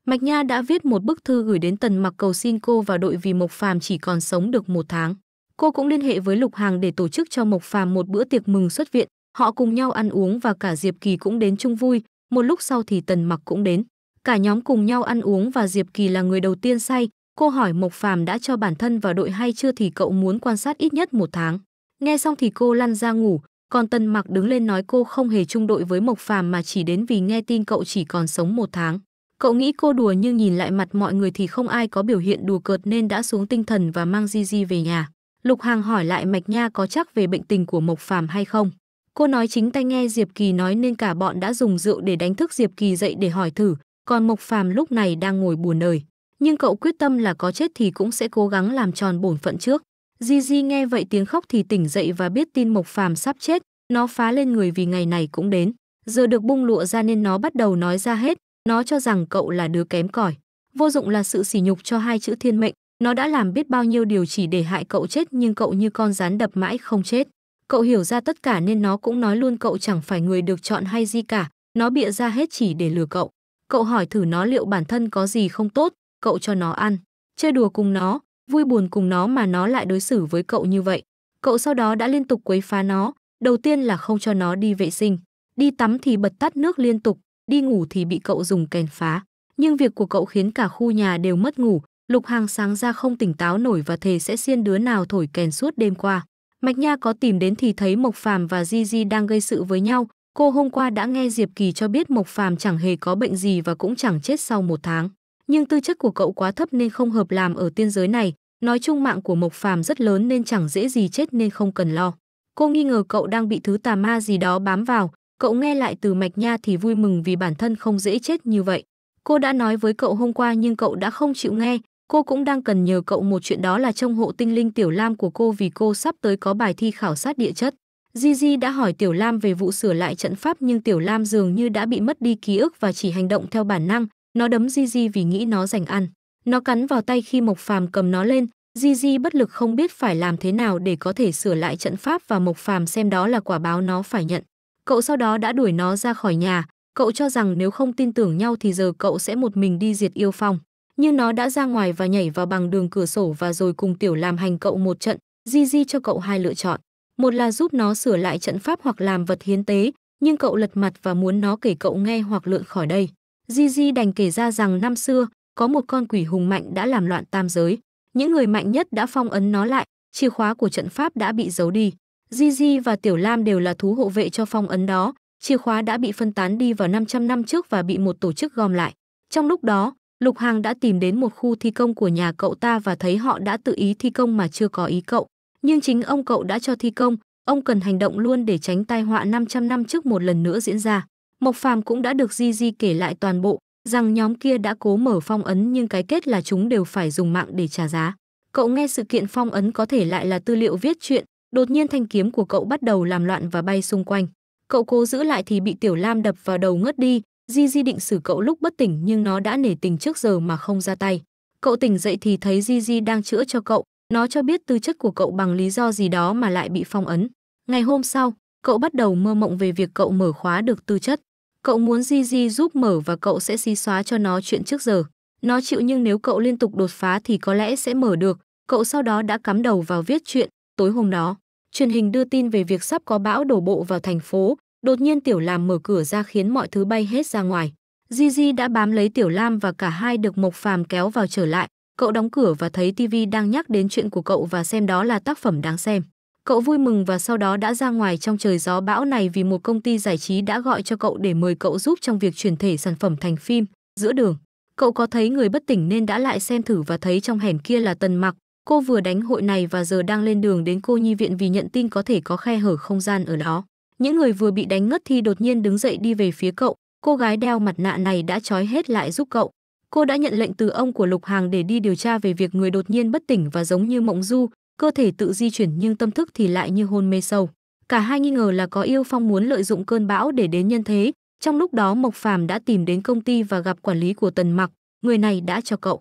Mạch Nha đã viết một bức thư gửi đến Tần Mặc cầu xin cô vào đội vì Mộc Phàm chỉ còn sống được một tháng. Cô cũng liên hệ với Lục Hàng để tổ chức cho Mộc Phàm một bữa tiệc mừng xuất viện. Họ cùng nhau ăn uống và cả Diệp Kỳ cũng đến chung vui. Một lúc sau thì Tần Mặc cũng đến. Cả nhóm cùng nhau ăn uống và Diệp Kỳ là người đầu tiên say. Cô hỏi Mộc Phàm đã cho bản thân vào đội hay chưa thì cậu muốn quan sát ít nhất một tháng. Nghe xong thì cô lăn ra ngủ, còn Tân Mặc đứng lên nói cô không hề chung đội với Mộc Phàm mà chỉ đến vì nghe tin cậu chỉ còn sống một tháng. Cậu nghĩ cô đùa nhưng nhìn lại mặt mọi người thì không ai có biểu hiện đùa cợt nên đã xuống tinh thần và mang Di Di về nhà. Lục Hàng hỏi lại Mạch Nha có chắc về bệnh tình của Mộc Phàm hay không. Cô nói chính tay nghe Diệp Kỳ nói nên cả bọn đã dùng rượu để đánh thức Diệp Kỳ dậy để hỏi thử, còn Mộc Phàm lúc này đang ngồi buồn đời. Nhưng cậu quyết tâm là có chết thì cũng sẽ cố gắng làm tròn bổn phận trước. Di Di nghe vậy tiếng khóc thì tỉnh dậy và biết tin Mộc Phàm sắp chết, nó phá lên người vì ngày này cũng đến. Giờ được bung lụa ra nên nó bắt đầu nói ra hết, nó cho rằng cậu là đứa kém cỏi. Vô dụng là sự sỉ nhục cho hai chữ thiên mệnh, nó đã làm biết bao nhiêu điều chỉ để hại cậu chết nhưng cậu như con rán đập mãi không chết. Cậu hiểu ra tất cả nên nó cũng nói luôn cậu chẳng phải người được chọn hay gì cả, nó bịa ra hết chỉ để lừa cậu. Cậu hỏi thử nó liệu bản thân có gì không tốt, cậu cho nó ăn, chơi đùa cùng nó, vui buồn cùng nó mà nó lại đối xử với cậu như vậy. Cậu sau đó đã liên tục quấy phá nó, đầu tiên là không cho nó đi vệ sinh, đi tắm thì bật tắt nước liên tục, đi ngủ thì bị cậu dùng kèn phá. Nhưng việc của cậu khiến cả khu nhà đều mất ngủ, Lục Hàng sáng ra không tỉnh táo nổi và thề sẽ xiên đứa nào thổi kèn suốt đêm qua. Mạch Nha có tìm đến thì thấy Mộc Phàm và Di Di đang gây sự với nhau. Cô hôm qua đã nghe Diệp Kỳ cho biết Mộc Phàm chẳng hề có bệnh gì và cũng chẳng chết sau một tháng. Nhưng tư chất của cậu quá thấp nên không hợp làm ở tiên giới này. Nói chung mạng của Mộc Phàm rất lớn nên chẳng dễ gì chết nên không cần lo. Cô nghi ngờ cậu đang bị thứ tà ma gì đó bám vào, cậu nghe lại từ mạch nha thì vui mừng vì bản thân không dễ chết như vậy. Cô đã nói với cậu hôm qua nhưng cậu đã không chịu nghe, cô cũng đang cần nhờ cậu một chuyện đó là trông hộ tinh linh Tiểu Lam của cô vì cô sắp tới có bài thi khảo sát địa chất. Gigi đã hỏi Tiểu Lam về vụ sửa lại trận pháp nhưng Tiểu Lam dường như đã bị mất đi ký ức và chỉ hành động theo bản năng, nó đấm Gigi vì nghĩ nó rành ăn. Nó cắn vào tay khi Mộc Phàm cầm nó lên, Di Di bất lực không biết phải làm thế nào để có thể sửa lại trận pháp và Mộc Phàm xem đó là quả báo nó phải nhận. Cậu sau đó đã đuổi nó ra khỏi nhà, cậu cho rằng nếu không tin tưởng nhau thì giờ cậu sẽ một mình đi diệt yêu phong. Nhưng nó đã ra ngoài và nhảy vào bằng đường cửa sổ và rồi cùng tiểu làm hành cậu một trận, Di Di cho cậu hai lựa chọn. Một là giúp nó sửa lại trận pháp hoặc làm vật hiến tế, nhưng cậu lật mặt và muốn nó kể cậu nghe hoặc lượn khỏi đây. Di Di đành kể ra rằng năm xưa, có một con quỷ hùng mạnh đã làm loạn tam giới. Những người mạnh nhất đã phong ấn nó lại, chìa khóa của trận pháp đã bị giấu đi. Di Di và Tiểu Lam đều là thú hộ vệ cho phong ấn đó, chìa khóa đã bị phân tán đi vào 500 năm trước và bị một tổ chức gom lại. Trong lúc đó, Lục Hàng đã tìm đến một khu thi công của nhà cậu ta và thấy họ đã tự ý thi công mà chưa có ý cậu. Nhưng chính ông cậu đã cho thi công, ông cần hành động luôn để tránh tai họa 500 năm trước một lần nữa diễn ra. Mộc Phàm cũng đã được Di Di kể lại toàn bộ, rằng nhóm kia đã cố mở phong ấn nhưng cái kết là chúng đều phải dùng mạng để trả giá. Cậu nghe sự kiện phong ấn có thể lại là tư liệu viết chuyện, đột nhiên thanh kiếm của cậu bắt đầu làm loạn và bay xung quanh. Cậu cố giữ lại thì bị Tiểu Lam đập vào đầu ngất đi, Di Di định xử cậu lúc bất tỉnh nhưng nó đã nể tình trước giờ mà không ra tay. Cậu tỉnh dậy thì thấy Di Di đang chữa cho cậu, nó cho biết tư chất của cậu bằng lý do gì đó mà lại bị phong ấn. Ngày hôm sau, cậu bắt đầu mơ mộng về việc cậu mở khóa được tư chất. Cậu muốn Gigi giúp mở và cậu sẽ xí xóa cho nó chuyện trước giờ. Nó chịu nhưng nếu cậu liên tục đột phá thì có lẽ sẽ mở được. Cậu sau đó đã cắm đầu vào viết chuyện. Tối hôm đó, truyền hình đưa tin về việc sắp có bão đổ bộ vào thành phố. Đột nhiên Tiểu Lam mở cửa ra khiến mọi thứ bay hết ra ngoài. Gigi đã bám lấy Tiểu Lam và cả hai được Mộc Phàm kéo vào trở lại. Cậu đóng cửa và thấy TV đang nhắc đến chuyện của cậu và xem đó là tác phẩm đáng xem. Cậu vui mừng và sau đó đã ra ngoài trong trời gió bão này vì một công ty giải trí đã gọi cho cậu để mời cậu giúp trong việc chuyển thể sản phẩm thành phim. Giữa đường, cậu có thấy người bất tỉnh nên đã lại xem thử và thấy trong hẻm kia là Tần Mặc. Cô vừa đánh hội này và giờ đang lên đường đến cô nhi viện vì nhận tin có thể có khe hở không gian ở đó. Những người vừa bị đánh ngất thì đột nhiên đứng dậy đi về phía cậu. Cô gái đeo mặt nạ này đã trói hết lại giúp cậu. Cô đã nhận lệnh từ ông của Lục Hàng để đi điều tra về việc người đột nhiên bất tỉnh và giống như mộng du, cơ thể tự di chuyển nhưng tâm thức thì lại như hôn mê sâu. Cả hai nghi ngờ là có yêu phong muốn lợi dụng cơn bão để đến nhân thế, trong lúc đó Mộc Phàm đã tìm đến công ty và gặp quản lý của Tần Mặc, người này đã cho cậu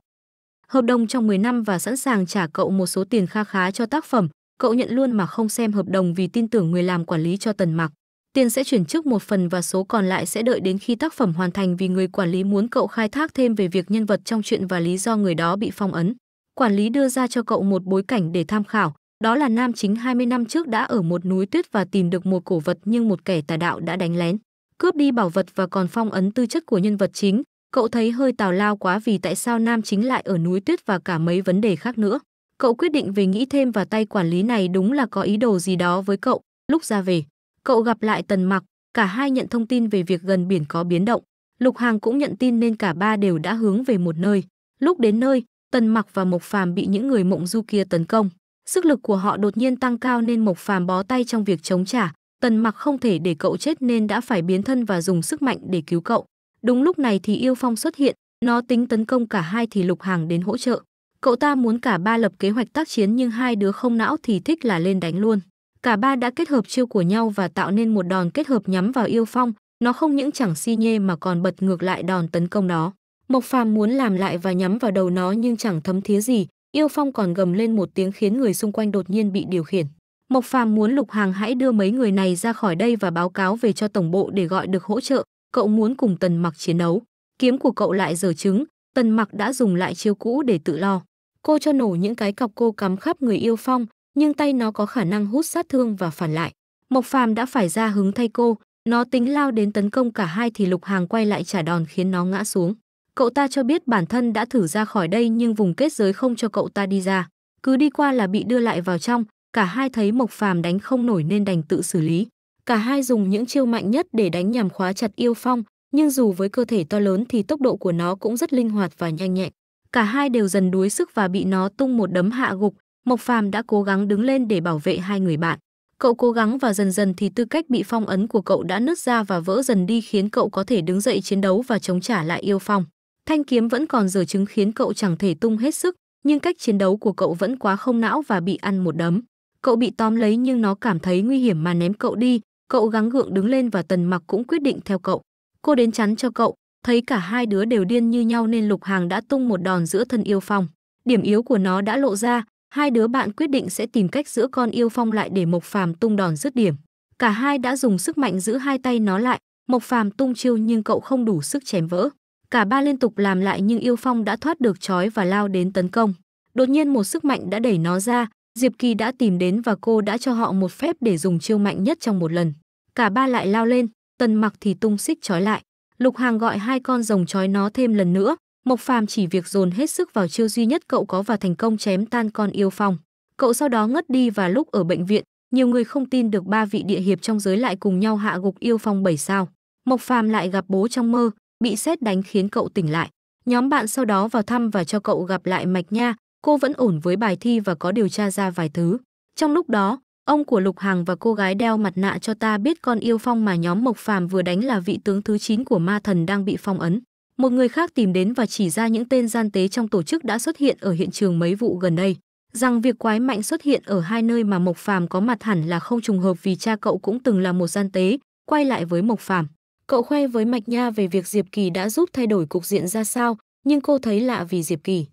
hợp đồng trong 10 năm và sẵn sàng trả cậu một số tiền kha khá cho tác phẩm, cậu nhận luôn mà không xem hợp đồng vì tin tưởng người làm quản lý cho Tần Mặc. Tiền sẽ chuyển trước một phần và số còn lại sẽ đợi đến khi tác phẩm hoàn thành vì người quản lý muốn cậu khai thác thêm về việc nhân vật trong chuyện và lý do người đó bị phong ấn. Quản lý đưa ra cho cậu một bối cảnh để tham khảo, đó là nam chính 20 năm trước đã ở một núi tuyết và tìm được một cổ vật nhưng một kẻ tà đạo đã đánh lén, cướp đi bảo vật và còn phong ấn tư chất của nhân vật chính. Cậu thấy hơi tào lao quá vì tại sao nam chính lại ở núi tuyết và cả mấy vấn đề khác nữa. Cậu quyết định về nghĩ thêm và tay quản lý này đúng là có ý đồ gì đó với cậu. Lúc ra về, cậu gặp lại Tần Mặc, cả hai nhận thông tin về việc gần biển có biến động. Lục Hàng cũng nhận tin nên cả ba đều đã hướng về một nơi. Lúc đến nơi, Tần Mặc và Mộc Phàm bị những người mộng du kia tấn công, sức lực của họ đột nhiên tăng cao nên Mộc Phàm bó tay trong việc chống trả, Tần Mặc không thể để cậu chết nên đã phải biến thân và dùng sức mạnh để cứu cậu. Đúng lúc này thì Yêu Phong xuất hiện, nó tính tấn công cả hai thì Lục Hàng đến hỗ trợ. Cậu ta muốn cả ba lập kế hoạch tác chiến nhưng hai đứa không não thì thích là lên đánh luôn. Cả ba đã kết hợp chiêu của nhau và tạo nên một đòn kết hợp nhắm vào Yêu Phong, nó không những chẳng si nhê mà còn bật ngược lại đòn tấn công đó. Mộc Phàm muốn làm lại và nhắm vào đầu nó nhưng chẳng thấm thía gì, yêu phong còn gầm lên một tiếng khiến người xung quanh đột nhiên bị điều khiển. Mộc Phàm muốn Lục Hàng hãy đưa mấy người này ra khỏi đây và báo cáo về cho tổng bộ để gọi được hỗ trợ, cậu muốn cùng Tần Mặc chiến đấu. Kiếm của cậu lại dở trứng, Tần Mặc đã dùng lại chiêu cũ để tự lo. Cô cho nổ những cái cọc cô cắm khắp người yêu phong, nhưng tay nó có khả năng hút sát thương và phản lại. Mộc Phàm đã phải ra hứng thay cô, nó tính lao đến tấn công cả hai thì Lục Hàng quay lại trả đòn khiến nó ngã xuống. Cậu ta cho biết bản thân đã thử ra khỏi đây nhưng vùng kết giới không cho cậu ta đi ra. Cứ đi qua là bị đưa lại vào trong, cả hai thấy Mộc Phàm đánh không nổi nên đành tự xử lý. Cả hai dùng những chiêu mạnh nhất để đánh nhằm khóa chặt yêu phong, nhưng dù với cơ thể to lớn thì tốc độ của nó cũng rất linh hoạt và nhanh nhẹn. Cả hai đều dần đuối sức và bị nó tung một đấm hạ gục, Mộc Phàm đã cố gắng đứng lên để bảo vệ hai người bạn. Cậu cố gắng và dần dần thì tư cách bị phong ấn của cậu đã nứt ra và vỡ dần đi khiến cậu có thể đứng dậy chiến đấu và chống trả lại yêu phong. Thanh kiếm vẫn còn giờ chứng khiến cậu chẳng thể tung hết sức, nhưng cách chiến đấu của cậu vẫn quá không não và bị ăn một đấm. Cậu bị tóm lấy nhưng nó cảm thấy nguy hiểm mà ném cậu đi, cậu gắng gượng đứng lên và tần mặc cũng quyết định theo cậu. Cô đến chắn cho cậu, thấy cả hai đứa đều điên như nhau nên lục hàng đã tung một đòn giữa thân yêu phong. Điểm yếu của nó đã lộ ra, hai đứa bạn quyết định sẽ tìm cách giữ con yêu phong lại để Mộc Phàm tung đòn dứt điểm. Cả hai đã dùng sức mạnh giữ hai tay nó lại, Mộc Phàm tung chiêu nhưng cậu không đủ sức chém vỡ. Cả ba liên tục làm lại nhưng Yêu Phong đã thoát được trói và lao đến tấn công. Đột nhiên một sức mạnh đã đẩy nó ra, Diệp Kỳ đã tìm đến và cô đã cho họ một phép để dùng chiêu mạnh nhất trong một lần. Cả ba lại lao lên, Tần Mặc thì tung xích trói lại. Lục Hàng gọi hai con rồng trói nó thêm lần nữa, Mộc Phàm chỉ việc dồn hết sức vào chiêu duy nhất cậu có và thành công chém tan con yêu phong. Cậu sau đó ngất đi và lúc ở bệnh viện, nhiều người không tin được ba vị địa hiệp trong giới lại cùng nhau hạ gục yêu phong bảy sao. Mộc Phàm lại gặp bố trong mơ, bị xét đánh khiến cậu tỉnh lại. Nhóm bạn sau đó vào thăm và cho cậu gặp lại Mạch Nha, cô vẫn ổn với bài thi và có điều tra ra vài thứ. Trong lúc đó, ông của Lục Hằng và cô gái đeo mặt nạ cho ta biết con yêu phong mà nhóm Mộc Phàm vừa đánh là vị tướng thứ 9 của ma thần đang bị phong ấn. Một người khác tìm đến và chỉ ra những tên gian tế trong tổ chức đã xuất hiện ở hiện trường mấy vụ gần đây, rằng việc quái mạnh xuất hiện ở hai nơi mà Mộc Phàm có mặt hẳn là không trùng hợp vì cha cậu cũng từng là một gian tế, quay lại với Mộc Phàm. Cậu khoe với Mạch Nha về việc Diệp Kỳ đã giúp thay đổi cục diện ra sao, nhưng cô thấy lạ vì Diệp Kỳ.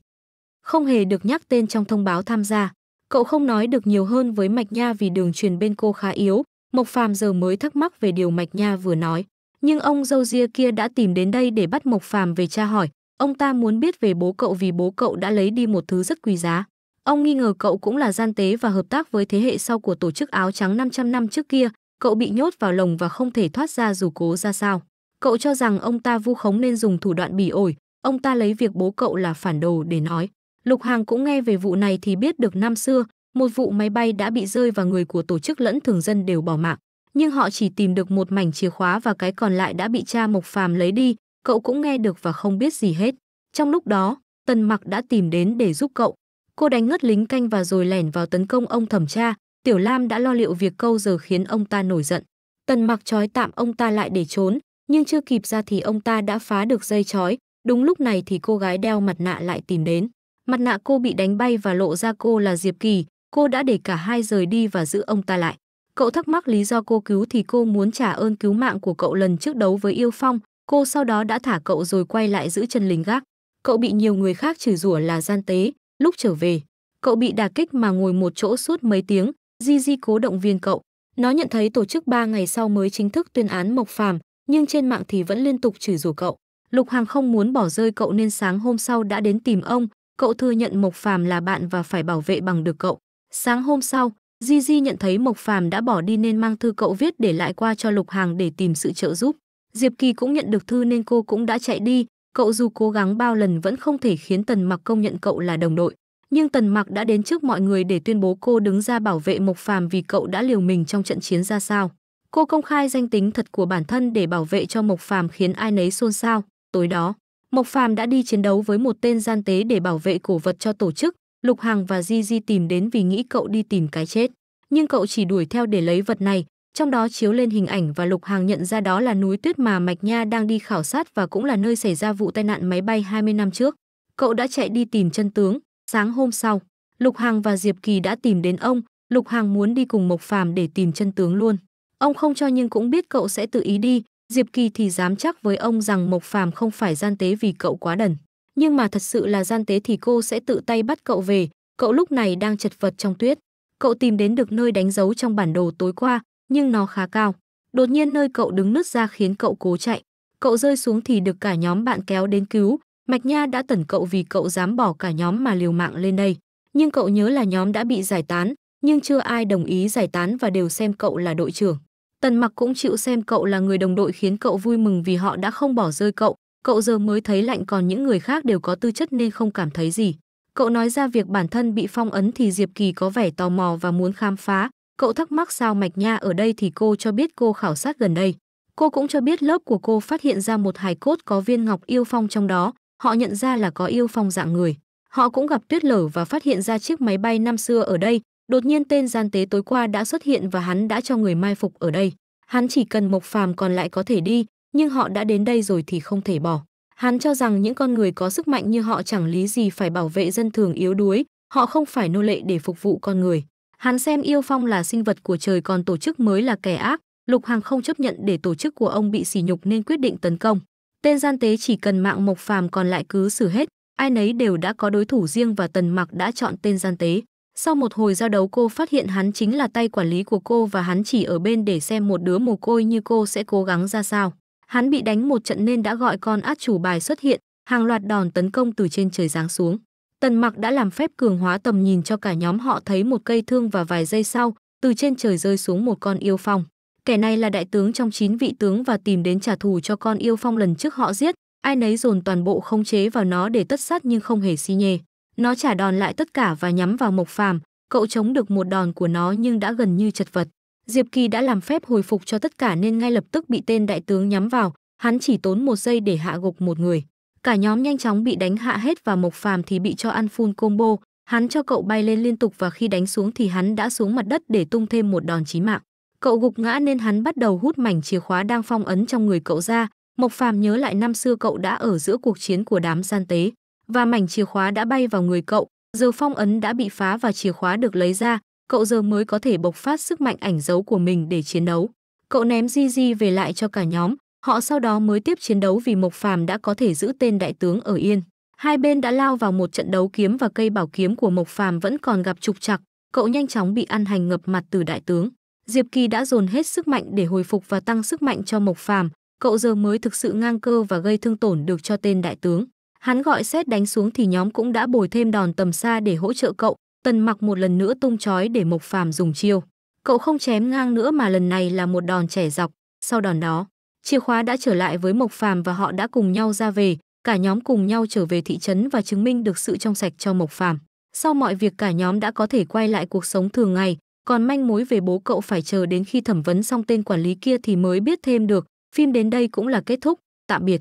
Không hề được nhắc tên trong thông báo tham gia, cậu không nói được nhiều hơn với Mạch Nha vì đường truyền bên cô khá yếu, Mộc Phàm giờ mới thắc mắc về điều Mạch Nha vừa nói. Nhưng ông dâu ria kia đã tìm đến đây để bắt Mộc Phàm về tra hỏi, ông ta muốn biết về bố cậu vì bố cậu đã lấy đi một thứ rất quý giá. Ông nghi ngờ cậu cũng là gian tế và hợp tác với thế hệ sau của tổ chức áo trắng 500 năm trước kia, cậu bị nhốt vào lồng và không thể thoát ra dù cố ra sao. Cậu cho rằng ông ta vu khống nên dùng thủ đoạn bỉ ổi, ông ta lấy việc bố cậu là phản đồ để nói. Lục Hàng cũng nghe về vụ này thì biết được năm xưa, một vụ máy bay đã bị rơi và người của tổ chức lẫn thường dân đều bỏ mạng. Nhưng họ chỉ tìm được một mảnh chìa khóa và cái còn lại đã bị cha Mộc Phàm lấy đi, cậu cũng nghe được và không biết gì hết. Trong lúc đó, Tần Mặc đã tìm đến để giúp cậu. Cô đánh ngất lính canh và rồi lẻn vào tấn công ông thẩm tra, Tiểu Lam đã lo liệu việc câu giờ khiến ông ta nổi giận. Tần mặc trói tạm ông ta lại để trốn, nhưng chưa kịp ra thì ông ta đã phá được dây trói. Đúng lúc này thì cô gái đeo mặt nạ lại tìm đến. Mặt nạ cô bị đánh bay và lộ ra cô là Diệp Kỳ. Cô đã để cả hai rời đi và giữ ông ta lại. Cậu thắc mắc lý do cô cứu thì cô muốn trả ơn cứu mạng của cậu lần trước đấu với Yêu Phong. Cô sau đó đã thả cậu rồi quay lại giữ chân lính gác. Cậu bị nhiều người khác chửi rủa là gian tế. Lúc trở về, cậu bị đà kích mà ngồi một chỗ suốt mấy tiếng, Di Di cố động viên cậu. Nó nhận thấy tổ chức 3 ngày sau mới chính thức tuyên án Mộc Phàm, nhưng trên mạng thì vẫn liên tục chửi rủa cậu. Lục Hàng không muốn bỏ rơi cậu nên sáng hôm sau đã đến tìm ông, cậu thừa nhận Mộc Phàm là bạn và phải bảo vệ bằng được cậu. Sáng hôm sau, Di Di nhận thấy Mộc Phàm đã bỏ đi nên mang thư cậu viết để lại qua cho Lục Hàng để tìm sự trợ giúp. Diệp Kỳ cũng nhận được thư nên cô cũng đã chạy đi, cậu dù cố gắng bao lần vẫn không thể khiến Tần Mặc công nhận cậu là đồng đội nhưng Tần Mặc đã đến trước mọi người để tuyên bố cô đứng ra bảo vệ Mộc Phàm vì cậu đã liều mình trong trận chiến ra sao. Cô công khai danh tính thật của bản thân để bảo vệ cho Mộc Phàm khiến ai nấy xôn xao. Tối đó, Mộc Phàm đã đi chiến đấu với một tên gian tế để bảo vệ cổ vật cho tổ chức. Lục Hằng và Di Di tìm đến vì nghĩ cậu đi tìm cái chết, nhưng cậu chỉ đuổi theo để lấy vật này, trong đó chiếu lên hình ảnh và Lục Hằng nhận ra đó là núi tuyết mà Mạch Nha đang đi khảo sát và cũng là nơi xảy ra vụ tai nạn máy bay 20 năm trước. Cậu đã chạy đi tìm chân tướng, Sáng hôm sau, Lục Hằng và Diệp Kỳ đã tìm đến ông, Lục Hằng muốn đi cùng Mộc Phàm để tìm chân tướng luôn. Ông không cho nhưng cũng biết cậu sẽ tự ý đi, Diệp Kỳ thì dám chắc với ông rằng Mộc Phàm không phải gian tế vì cậu quá đần, nhưng mà thật sự là gian tế thì cô sẽ tự tay bắt cậu về, cậu lúc này đang chật vật trong tuyết. Cậu tìm đến được nơi đánh dấu trong bản đồ tối qua, nhưng nó khá cao. Đột nhiên nơi cậu đứng nứt ra khiến cậu cố chạy. Cậu rơi xuống thì được cả nhóm bạn kéo đến cứu, Mạch Nha đã tẩn cậu vì cậu dám bỏ cả nhóm mà liều mạng lên đây. Nhưng cậu nhớ là nhóm đã bị giải tán, nhưng chưa ai đồng ý giải tán và đều xem cậu là đội trưởng. Tần Mặc cũng chịu xem cậu là người đồng đội khiến cậu vui mừng vì họ đã không bỏ rơi cậu, cậu giờ mới thấy lạnh còn những người khác đều có tư chất nên không cảm thấy gì. Cậu nói ra việc bản thân bị phong ấn thì Diệp Kỳ có vẻ tò mò và muốn khám phá, cậu thắc mắc sao Mạch Nha ở đây thì cô cho biết cô khảo sát gần đây. Cô cũng cho biết lớp của cô phát hiện ra một hài cốt có viên ngọc yêu phong trong đó, họ nhận ra là có yêu phong dạng người. Họ cũng gặp tuyết lở và phát hiện ra chiếc máy bay năm xưa ở đây, đột nhiên tên gian tế tối qua đã xuất hiện và hắn đã cho người mai phục ở đây. Hắn chỉ cần Mộc Phàm còn lại có thể đi, nhưng họ đã đến đây rồi thì không thể bỏ. Hắn cho rằng những con người có sức mạnh như họ chẳng lý gì phải bảo vệ dân thường yếu đuối, họ không phải nô lệ để phục vụ con người. Hắn xem Yêu Phong là sinh vật của trời còn tổ chức mới là kẻ ác, Lục Hàng không chấp nhận để tổ chức của ông bị sỉ nhục nên quyết định tấn công. Tên gian tế chỉ cần mạng Mộc Phàm còn lại cứ xử hết, ai nấy đều đã có đối thủ riêng và Tần Mặc đã chọn tên gian tế. Sau một hồi giao đấu cô phát hiện hắn chính là tay quản lý của cô và hắn chỉ ở bên để xem một đứa mồ côi như cô sẽ cố gắng ra sao. Hắn bị đánh một trận nên đã gọi con át chủ bài xuất hiện, hàng loạt đòn tấn công từ trên trời giáng xuống. Tần Mặc đã làm phép cường hóa tầm nhìn cho cả nhóm họ thấy một cây thương và vài giây sau, từ trên trời rơi xuống một con yêu phong. Kẻ này là đại tướng trong chín vị tướng và tìm đến trả thù cho con yêu phong lần trước họ giết, ai nấy dồn toàn bộ khống chế vào nó để tất sát nhưng không hề si nhê. Nó trả đòn lại tất cả và nhắm vào Mộc Phàm, cậu chống được một đòn của nó nhưng đã gần như chật vật. Diệp Kỳ đã làm phép hồi phục cho tất cả nên ngay lập tức bị tên đại tướng nhắm vào, hắn chỉ tốn một giây để hạ gục một người. Cả nhóm nhanh chóng bị đánh hạ hết và Mộc Phàm thì bị cho ăn phun combo, hắn cho cậu bay lên liên tục và khi đánh xuống thì hắn đã xuống mặt đất để tung thêm một đòn chí mạng. Cậu gục ngã nên hắn bắt đầu hút mảnh chìa khóa đang phong ấn trong người cậu ra. Mộc Phàm nhớ lại năm xưa cậu đã ở giữa cuộc chiến của đám gian tế và mảnh chìa khóa đã bay vào người cậu, giờ phong ấn đã bị phá và chìa khóa được lấy ra, cậu giờ mới có thể bộc phát sức mạnh ảnh dấu của mình để chiến đấu. Cậu ném Gigi về lại cho cả nhóm, họ sau đó mới tiếp chiến đấu vì Mộc Phàm đã có thể giữ tên đại tướng ở yên. Hai bên đã lao vào một trận đấu kiếm và cây bảo kiếm của Mộc Phàm vẫn còn gặp trục trặc, cậu nhanh chóng bị ăn hành ngập mặt từ đại tướng. Diệp Kỳ đã dồn hết sức mạnh để hồi phục và tăng sức mạnh cho Mộc Phàm, cậu giờ mới thực sự ngang cơ và gây thương tổn được cho tên đại tướng. Hắn gọi xét đánh xuống thì nhóm cũng đã bồi thêm đòn tầm xa để hỗ trợ cậu, Tần Mặc một lần nữa tung chói để Mộc Phàm dùng chiêu. Cậu không chém ngang nữa mà lần này là một đòn chẻ dọc, sau đòn đó, chìa khóa đã trở lại với Mộc Phàm và họ đã cùng nhau ra về, cả nhóm cùng nhau trở về thị trấn và chứng minh được sự trong sạch cho Mộc Phàm. Sau mọi việc cả nhóm đã có thể quay lại cuộc sống thường ngày, còn manh mối về bố cậu phải chờ đến khi thẩm vấn xong tên quản lý kia thì mới biết thêm được. Phim đến đây cũng là kết thúc, tạm biệt.